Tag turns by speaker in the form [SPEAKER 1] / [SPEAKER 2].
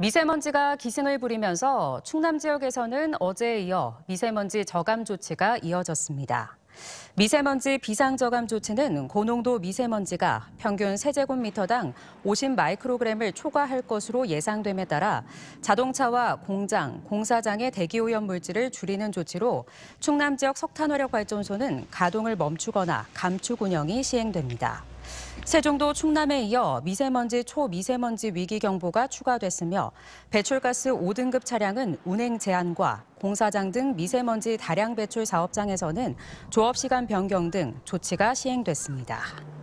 [SPEAKER 1] 미세먼지가 기승을 부리면서 충남 지역에서는 어제에 이어 미세먼지 저감 조치가 이어졌습니다. 미세먼지 비상저감 조치는 고농도 미세먼지가 평균 세제곱미터당 50 마이크로그램을 초과할 것으로 예상됨에 따라 자동차와 공장, 공사장의 대기오염 물질을 줄이는 조치로 충남 지역 석탄화력 발전소는 가동을 멈추거나 감축 운영이 시행됩니다. 세종도 충남에 이어 미세먼지 초미세먼지 위기 경보가 추가됐으며 배출가스 5등급 차량은 운행 제한과 공사장 등 미세먼지 다량 배출 사업장에서는 조업 시간 변경 등 조치가 시행됐습니다.